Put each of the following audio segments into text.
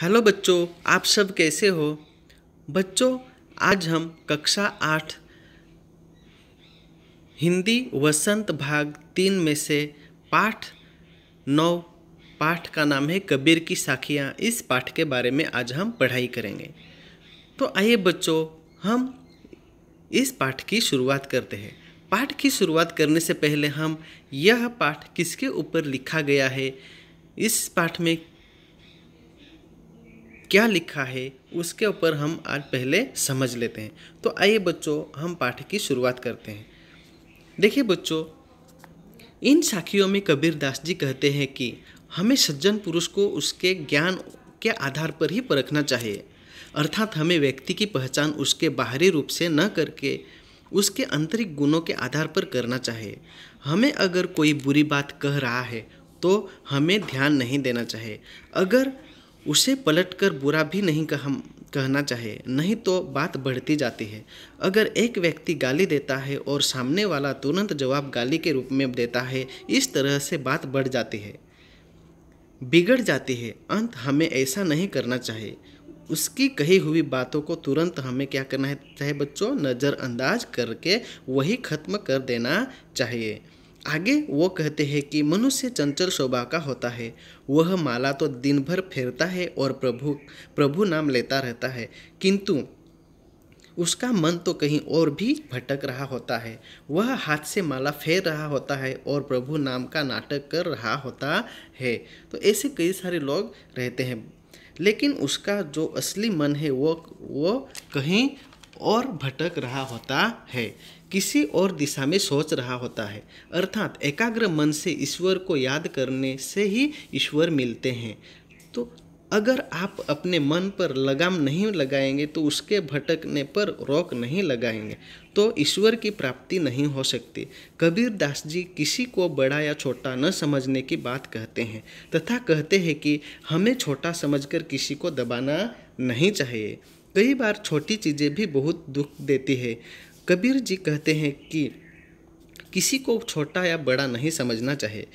hello बच्चों आप सब कैसे हो बच्चों आज हम कक्षा आठ हिंदी वसंत भाग तीन में से पाठ नौ पाठ का नाम है कबीर की साखियाँ इस पाठ के बारे में आज हम पढ़ाई करेंगे तो आइए बच्चों हम इस पाठ की शुरुआत करते हैं पाठ की शुरुआत करने से पहले हम यह पाठ किसके ऊपर लिखा गया है इस पाठ में क्या लिखा है उसके ऊपर हम आज पहले समझ लेते हैं तो आइए बच्चों हम पाठ की शुरुआत करते हैं देखिए बच्चों इन साखियों में कबीर दास जी कहते हैं कि हमें सज्जन पुरुष को उसके ज्ञान के आधार पर ही परखना चाहिए अर्थात हमें व्यक्ति की पहचान उसके बाहरी रूप से न करके उसके आंतरिक गुणों के आधार पर करना चाहिए हमें अगर कोई बुरी बात कह रहा है तो हमें ध्यान नहीं देना चाहिए अगर उसे पलटकर बुरा भी नहीं कह कहना चाहे नहीं तो बात बढ़ती जाती है अगर एक व्यक्ति गाली देता है और सामने वाला तुरंत जवाब गाली के रूप में देता है इस तरह से बात बढ़ जाती है बिगड़ जाती है अंत हमें ऐसा नहीं करना चाहिए उसकी कही हुई बातों को तुरंत हमें क्या करना है चाहे बच्चों नज़रअंदाज करके वही ख़त्म कर देना चाहिए आगे वो कहते हैं कि मनुष्य चंचल स्वभाव का होता है वह माला तो दिन भर फेरता है और प्रभु प्रभु नाम लेता रहता है किंतु उसका मन तो कहीं और भी भटक रहा होता है वह हाथ से माला फेर रहा होता है और प्रभु नाम का नाटक कर रहा होता है तो ऐसे कई सारे लोग रहते हैं लेकिन उसका जो असली मन है वो वो कहीं और भटक रहा होता है किसी और दिशा में सोच रहा होता है अर्थात एकाग्र मन से ईश्वर को याद करने से ही ईश्वर मिलते हैं तो अगर आप अपने मन पर लगाम नहीं लगाएंगे तो उसके भटकने पर रोक नहीं लगाएंगे तो ईश्वर की प्राप्ति नहीं हो सकती कबीर दास जी किसी को बड़ा या छोटा न समझने की बात कहते हैं तथा कहते हैं कि हमें छोटा समझकर किसी को दबाना नहीं चाहिए कई बार छोटी चीज़ें भी बहुत दुख देती है कबीर जी कहते हैं कि किसी को छोटा या बड़ा नहीं समझना चाहिए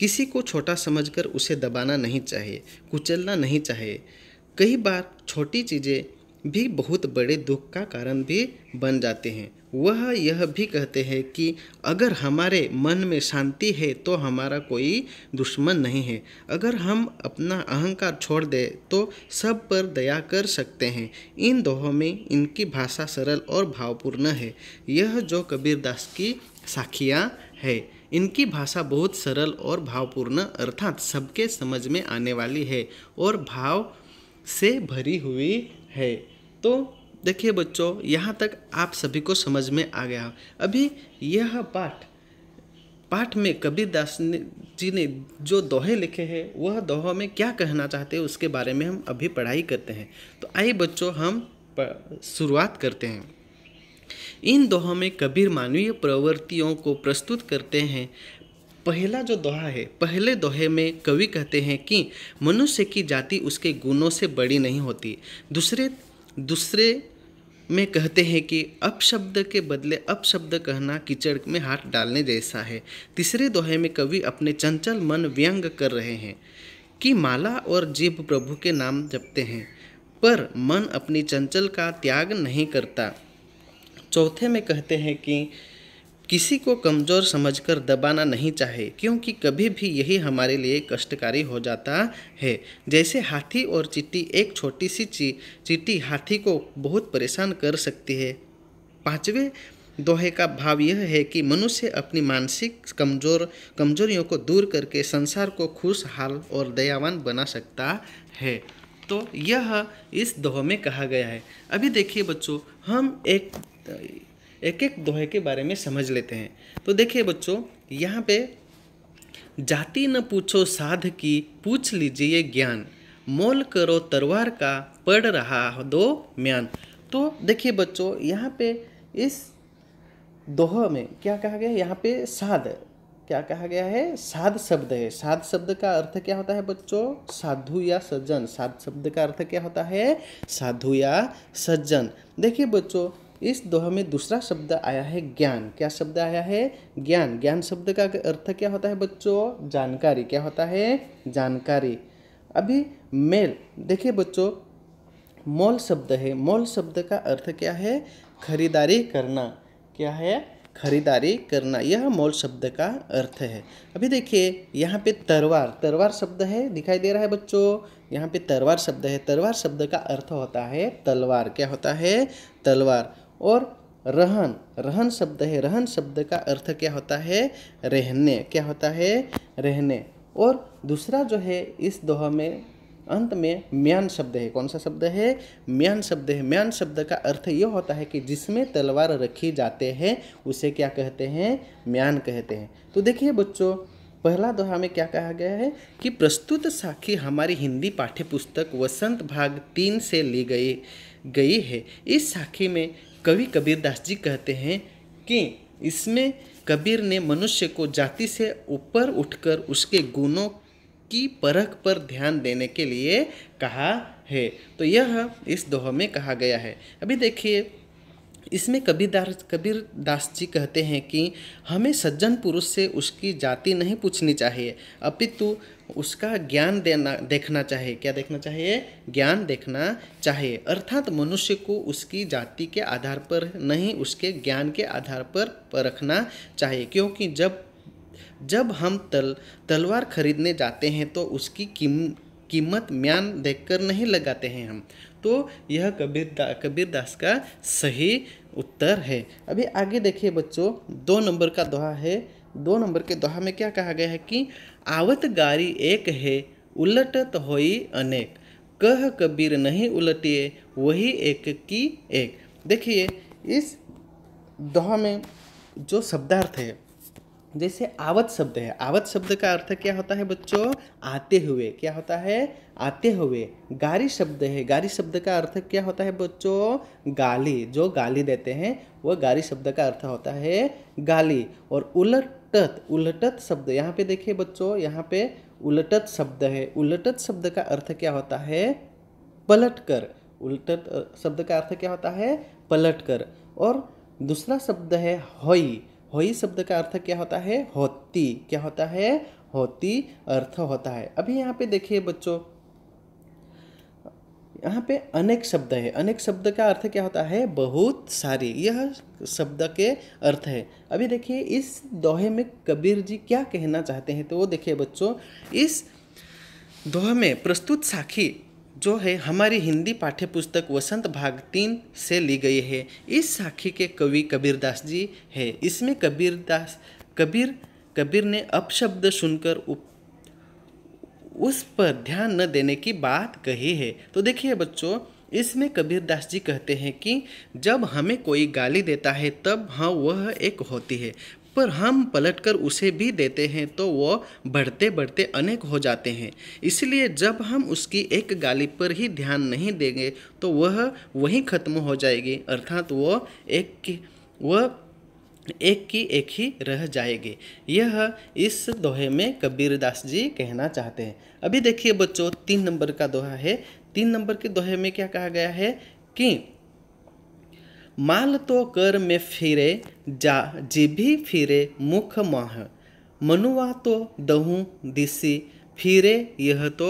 किसी को छोटा समझकर उसे दबाना नहीं चाहिए कुचलना नहीं चाहिए कई बार छोटी चीज़ें भी बहुत बड़े दुख का कारण भी बन जाते हैं वह यह भी कहते हैं कि अगर हमारे मन में शांति है तो हमारा कोई दुश्मन नहीं है अगर हम अपना अहंकार छोड़ दें तो सब पर दया कर सकते हैं इन दोहों में इनकी भाषा सरल और भावपूर्ण है यह जो कबीरदास की साखियाँ है इनकी भाषा बहुत सरल और भावपूर्ण अर्थात सबके समझ में आने वाली है और भाव से भरी हुई है तो देखिए बच्चों यहाँ तक आप सभी को समझ में आ गया अभी यह पाठ पाठ में कबीरदास जी ने जो दोहे लिखे हैं वह दोहे में क्या कहना चाहते हैं उसके बारे में हम अभी पढ़ाई करते हैं तो आइए बच्चों हम शुरुआत करते हैं इन दोहों में कबीर मानवीय प्रवृत्तियों को प्रस्तुत करते हैं पहला जो दोहा है पहले दोहे में कवि कहते हैं कि मनुष्य की जाति उसके गुणों से बड़ी नहीं होती दूसरे दूसरे में कहते हैं कि अपशब्द के बदले अपशब्द कहना कीचड़ में हाथ डालने जैसा है तीसरे दोहे में कवि अपने चंचल मन व्यंग कर रहे हैं कि माला और जीव प्रभु के नाम जपते हैं पर मन अपनी चंचल का त्याग नहीं करता चौथे में कहते हैं कि किसी को कमज़ोर समझकर दबाना नहीं चाहे क्योंकि कभी भी यही हमारे लिए कष्टकारी हो जाता है जैसे हाथी और चिट्टी एक छोटी सी ची चिट्टी हाथी को बहुत परेशान कर सकती है पाँचवें दोहे का भाव यह है कि मनुष्य अपनी मानसिक कमजोर कमजोरियों को दूर करके संसार को खुशहाल और दयावान बना सकता है तो यह इस दोह में कहा गया है अभी देखिए बच्चों हम एक एक एक दोहे के बारे में समझ लेते हैं तो देखिए बच्चों यहाँ पे जाति न पूछो साध की पूछ लीजिए ज्ञान मोल करो तरवार का पढ़ रहा दो म्यान तो देखिए बच्चों यहाँ पे इस दोह में क्या कहा गया यहाँ पे साध क्या कहा गया है साध शब्द है साध शब्द का अर्थ क्या होता है बच्चों साधु या सज्जन साध शब्द का अर्थ क्या होता है साधु या सज्जन देखिए बच्चों इस दोहा में दूसरा शब्द आया है ज्ञान क्या शब्द आया है ज्ञान ज्ञान शब्द का अर्थ क्या होता है बच्चों जानकारी क्या होता है जानकारी अभी मेल देखिए बच्चों मोल शब्द है मोल शब्द का अर्थ क्या है खरीदारी करना क्या है खरीदारी करना यह मोल शब्द का अर्थ है अभी देखिए यहाँ पे तरवार तरवार शब्द है दिखाई दे रहा है बच्चों यहाँ पे तरवार शब्द है तरवार शब्द का अर्थ होता है तलवार क्या होता है तलवार और रहन रहन शब्द है रहन शब्द का अर्थ क्या होता है रहने क्या होता है रहने और दूसरा जो है इस दोहा में अंत में म्यान शब्द है कौन सा शब्द है म्यान शब्द है म्यान शब्द का अर्थ यह होता है कि जिसमें तलवार रखी जाते हैं उसे क्या कहते हैं म्यान कहते हैं तो देखिए बच्चों पहला दोहा में क्या कहा गया है कि प्रस्तुत साखी हमारी हिंदी पाठ्य पुस्तक वसंत भाग तीन से ली गई गई है इस साखी में कवि कबीरदास जी कहते हैं कि इसमें कबीर ने मनुष्य को जाति से ऊपर उठकर उसके गुणों की परख पर ध्यान देने के लिए कहा है तो यह इस दोह में कहा गया है अभी देखिए इसमें कबीर दास कबीर दास जी कहते हैं कि हमें सज्जन पुरुष से उसकी जाति नहीं पूछनी चाहिए अपितु उसका ज्ञान देना देखना चाहिए क्या देखना चाहिए ज्ञान देखना चाहिए अर्थात मनुष्य को उसकी जाति के आधार पर नहीं उसके ज्ञान के आधार पर परखना चाहिए क्योंकि जब जब हम तल तलवार खरीदने जाते हैं तो उसकी किम कीमत म्यान देखकर नहीं लगाते हैं हम तो यह कबीर दा, कबीर दास का सही उत्तर है अभी आगे देखिए बच्चों दो नंबर का दोहा है दो नंबर के दोहा में क्या कहा गया है कि आवत गारी एक है उलटत होई अनेक कह कबीर नहीं उलटिए वही एक की एक देखिए इस दोहा में जो शब्दार्थ है जैसे आवत शब्द है आवत शब्द का अर्थ क्या होता है बच्चों आते हुए क्या होता है आते हुए गारी शब्द है गारी शब्द का अर्थ क्या होता है बच्चों गाली जो गाली देते हैं वह गारी शब्द का अर्थ होता है गाली और उलटत उलटत शब्द यहाँ पे देखिए बच्चों यहाँ पे उलटत शब्द है उलटत शब्द का अर्थ क्या होता है पलट कर उलटत शब्द का अर्थ क्या होता है पलट कर और दूसरा शब्द है हई होई शब्द का अर्थ क्या होता है होती क्या होता है होती अर्थ होता है अभी यहाँ पे देखिए बच्चों यहाँ पे अनेक शब्द है अनेक शब्द का अर्थ क्या होता है बहुत सारी यह शब्द के अर्थ है अभी देखिए इस दोहे में कबीर जी क्या कहना चाहते हैं तो वो देखिए बच्चों इस दोहे में प्रस्तुत साखी जो है हमारी हिंदी पाठ्य पुस्तक वसंत भाग तीन से ली गई है इस साखी के कवि कबीरदास जी है इसमें कबीरदास कबीर कबीर ने अपशब्द सुनकर उप उस पर ध्यान न देने की बात कही है तो देखिए बच्चों इसमें कबीरदास जी कहते हैं कि जब हमें कोई गाली देता है तब हाँ वह एक होती है पर हम पलटकर उसे भी देते हैं तो वह बढ़ते बढ़ते अनेक हो जाते हैं इसलिए जब हम उसकी एक गाली पर ही ध्यान नहीं देंगे तो वह वहीं ख़त्म हो जाएगी अर्थात वह एक की वह एक की एक ही रह जाएगी यह इस दोहे में कबीरदास जी कहना चाहते हैं अभी देखिए बच्चों तीन नंबर का दोहा है तीन नंबर के दोहे में क्या कहा गया है कि माल तो कर में फिरे जा जिभी फिरे मुख माह मनुआ तो दहू दिसी फिरे यह तो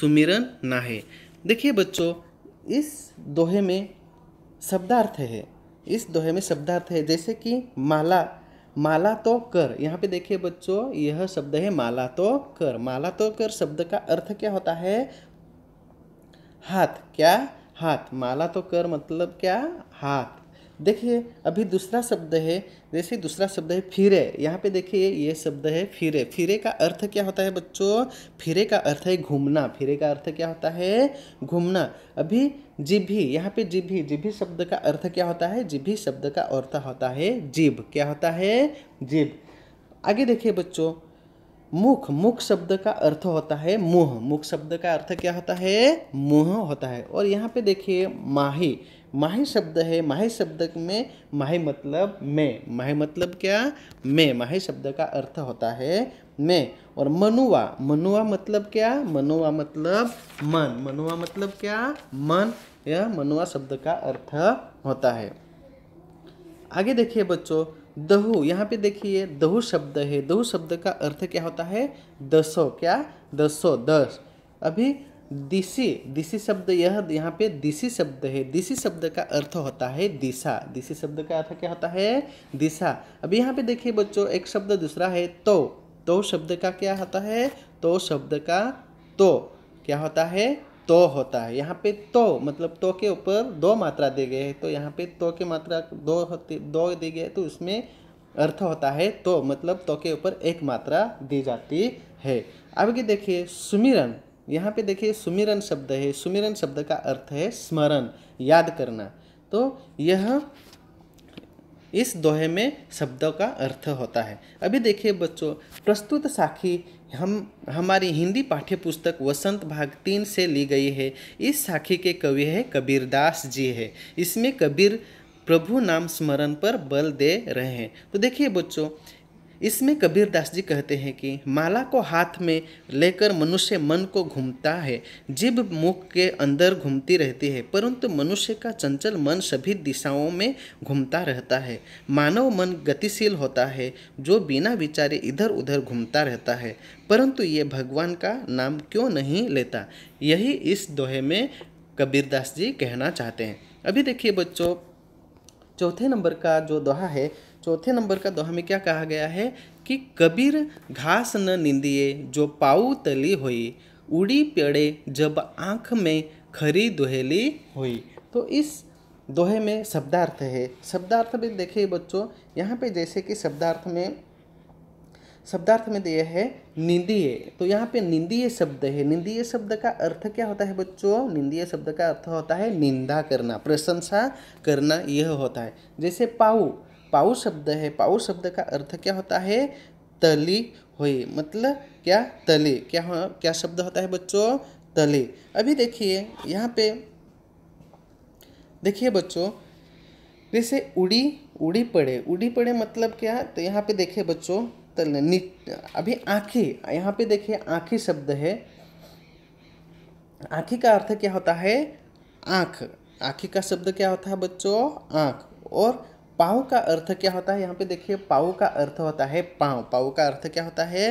सुमिरन नाहे देखिए बच्चों इस दोहे में शब्दार्थ है इस दोहे में शब्दार्थ है जैसे कि माला माला तो कर यहाँ पे देखिए बच्चों यह शब्द है माला तो कर माला तो कर शब्द का अर्थ क्या होता है हाथ क्या हाथ माला तो कर मतलब क्या हाथ देखिए अभी दूसरा शब्द है जैसे दूसरा शब्द है फिरे यहाँ पे देखिए ये शब्द है फिरे फिरे का अर्थ क्या होता है बच्चों फिरे का अर्थ है घूमना फिरे का अर्थ क्या होता है घूमना अभी जिभी यहाँ पे जिभी जिभी शब्द का अर्थ क्या होता है जिभी शब्द का अर्थ होता है जीभ क्या होता है जीभ आगे देखिए बच्चों मुख मुख शब्द का अर्थ होता है मुह मुख शब्द का अर्थ क्या होता है मुह होता है और यहाँ पे देखिए माही माही शब्द है माही शब्द में माही मतलब मैं माही मतलब क्या मैं माही शब्द का अर्थ होता है मैं और मनुआ मनुआ मतलब क्या मनुआ मतलब मन मनुआ मतलब क्या मन यह मनुआ शब्द का अर्थ होता है आगे देखिए बच्चों दहु यहाँ पे देखिए दहु शब्द है दहू शब्द का अर्थ क्या होता है दसो क्या दसो दस अभी दिशी दिशी शब्द यह यहाँ पे दिशी शब्द है दिशी शब्द का अर्थ होता है दिशा दिशी शब्द का अर्थ क्या होता है दिशा अभी यहाँ पे देखिए बच्चों एक शब्द दूसरा है तो तो शब्द का क्या होता है तो शब्द का तो क्या होता है तो होता है यहाँ पे तो मतलब तो के ऊपर दो मात्रा दी गई है तो यहाँ पे तो के मात्रा दो होती दो दी गई है तो उसमें अर्थ होता है तो मतलब तो के ऊपर एक मात्रा दी जाती है अब की देखिए सुमिरन यहाँ पे देखिए सुमिरन शब्द है सुमिरन शब्द का अर्थ है स्मरण याद करना तो यह इस दोहे में शब्दों का अर्थ होता है अभी देखिए बच्चों प्रस्तुत साखी हम हमारी हिंदी पाठ्य पुस्तक वसंत भाग तीन से ली गई है इस साखी के कवि है कबीर दास जी है इसमें कबीर प्रभु नाम स्मरण पर बल दे रहे हैं तो देखिए बच्चों इसमें कबीरदास जी कहते हैं कि माला को हाथ में लेकर मनुष्य मन को घूमता है जीव मुख के अंदर घूमती रहती है परंतु मनुष्य का चंचल मन सभी दिशाओं में घूमता रहता है मानव मन गतिशील होता है जो बिना विचारे इधर उधर घूमता रहता है परंतु ये भगवान का नाम क्यों नहीं लेता यही इस दोहे में कबीरदास जी कहना चाहते हैं अभी देखिए बच्चों चौथे नंबर का जो दोहा है चौथे नंबर का दोहा में क्या कहा गया है कि कबीर घास न निंदिए जो पाऊ तली हुई उड़ी पेड़े जब आँख में खरी दुहेली हुई तो इस दोहे में शब्दार्थ है शब्दार्थ भी देखिए बच्चों यहाँ पे जैसे कि शब्दार्थ में शब्दार्थ में दिया है निंदीय तो यहाँ पे निंदीय शब्द है निंदीय शब्द का अर्थ क्या होता है बच्चों निंदीय शब्द का अर्थ होता है निंदा करना प्रशंसा करना यह होता है जैसे पाऊ पाऊ शब्द है पाऊ शब्द का अर्थ क्या होता है तली हुई मतलब क्या तले क्या हो क्या शब्द होता है बच्चों तले अभी देखिए यहाँ पे देखिए बच्चों जैसे उड़ी उड़ी पड़े उड़ी पड़े मतलब क्या तो यहाँ पे देखिए बच्चों तल अभी आँखें यहाँ पे देखिए आँखें शब्द है आँखें का अर्थ क्या होता है आँख आँखें का शब्द क्या होता है बच्चों आँख और पाव का अर्थ क्या होता है यहाँ पे देखिए पाव का अर्थ होता है पाँव पाव का अर्थ क्या होता है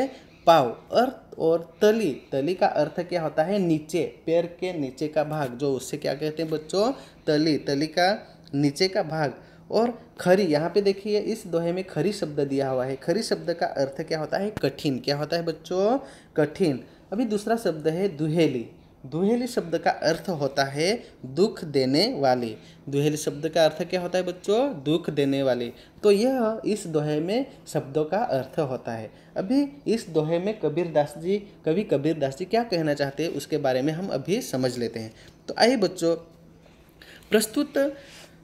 पाव अर्थ और तली तली का अर्थ क्या होता है नीचे पैर के नीचे का भाग जो उससे क्या कहते हैं बच्चों तली तली का नीचे का भाग और खरी यहाँ पे देखिए इस दोहे में खरी शब्द दिया हुआ है खरी शब्द का अर्थ क्या होता है कठिन क्या होता है बच्चों कठिन अभी दूसरा शब्द है दुहेली दुहेली शब्द का अर्थ होता है दुख देने वाली दुहेली शब्द का अर्थ क्या होता है बच्चों दुख देने वाली तो यह इस दोहे में शब्दों का अर्थ होता है अभी इस दोहे में कबीर दास जी कवि कबीर दास जी क्या कहना चाहते हैं उसके बारे में हम अभी समझ लेते हैं तो आइए बच्चों प्रस्तुत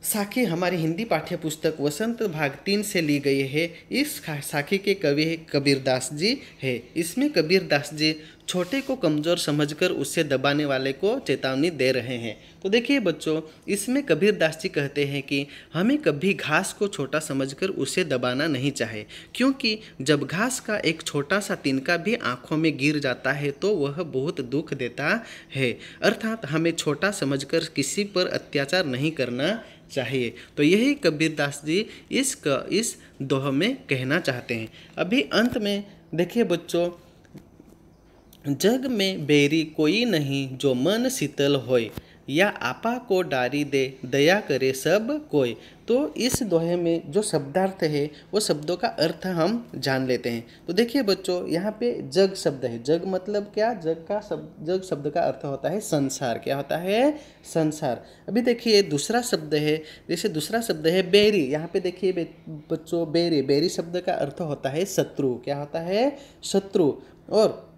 साखी हमारी हिंदी पाठ्य पुस्तक वसंत भाग तीन से ली गई है इस साखी के कवि कबीर दास जी है इसमें कबीर दास जी छोटे को कमज़ोर समझकर उससे दबाने वाले को चेतावनी दे रहे हैं तो देखिए बच्चों इसमें कबीर दास जी कहते हैं कि हमें कभी घास को छोटा समझकर उसे दबाना नहीं चाहे क्योंकि जब घास का एक छोटा सा तिनका भी आंखों में गिर जाता है तो वह बहुत दुख देता है अर्थात हमें छोटा समझकर किसी पर अत्याचार नहीं करना चाहिए तो यही कबीर दास जी इस क, इस दोह में कहना चाहते हैं अभी अंत में देखिए बच्चों जग में बेरी कोई नहीं जो मन शीतल होए या आपा को डारी दे दया करे सब कोई तो इस दोहे में जो शब्दार्थ है वो शब्दों का अर्थ हम जान लेते हैं तो देखिए बच्चों यहाँ पे जग शब्द है जग मतलब क्या जग का शब्द जग शब्द का अर्थ होता है संसार क्या होता है संसार अभी देखिए दूसरा शब्द है जैसे दूसरा शब्द है बेरी यहाँ पे देखिए बच्चों बेरी बेरी शब्द का अर्थ होता है शत्रु क्या होता है शत्रु और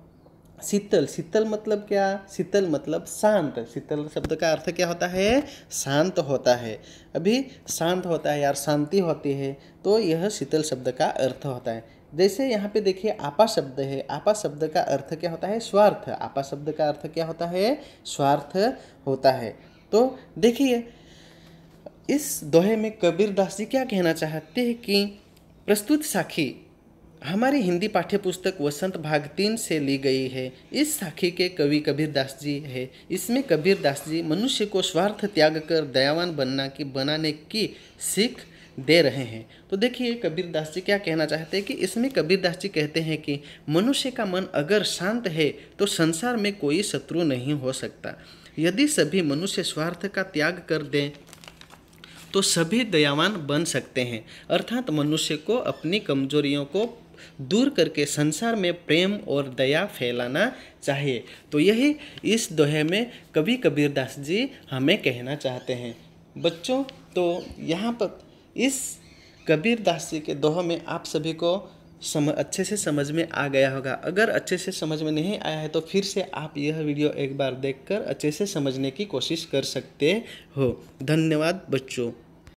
शीतल शीतल मतलब क्या शीतल मतलब शांत शीतल शब्द का अर्थ क्या होता है शांत होता है अभी शांत होता है यार शांति होती है तो यह शीतल शब्द का अर्थ होता है जैसे यहाँ पे देखिए आपा शब्द है आपा शब्द का अर्थ क्या होता है स्वार्थ आपा शब्द का अर्थ क्या होता है स्वार्थ होता है तो देखिए इस दोहे में कबीर दास जी क्या कहना चाहते हैं कि प्रस्तुत साखी हमारी हिंदी पाठ्य पुस्तक वसंत भाग तीन से ली गई है इस साखी के कवि कबीर दास जी है इसमें कबीर दास जी मनुष्य को स्वार्थ त्याग कर दयावान बनना की बनाने की सीख दे रहे हैं तो देखिए कबीर दास जी क्या कहना चाहते हैं कि इसमें कबीर दास जी कहते हैं कि मनुष्य का मन अगर शांत है तो संसार में कोई शत्रु नहीं हो सकता यदि सभी मनुष्य स्वार्थ का त्याग कर दें तो सभी दयावान बन सकते हैं अर्थात मनुष्य को अपनी कमजोरियों को दूर करके संसार में प्रेम और दया फैलाना चाहिए तो यही इस दोहे में कवि कबीरदास जी हमें कहना चाहते हैं बच्चों तो यहाँ पर इस कबीरदास जी के दोहे में आप सभी को सम अच्छे से समझ में आ गया होगा अगर अच्छे से समझ में नहीं आया है तो फिर से आप यह वीडियो एक बार देखकर अच्छे से समझने की कोशिश कर सकते हो धन्यवाद बच्चों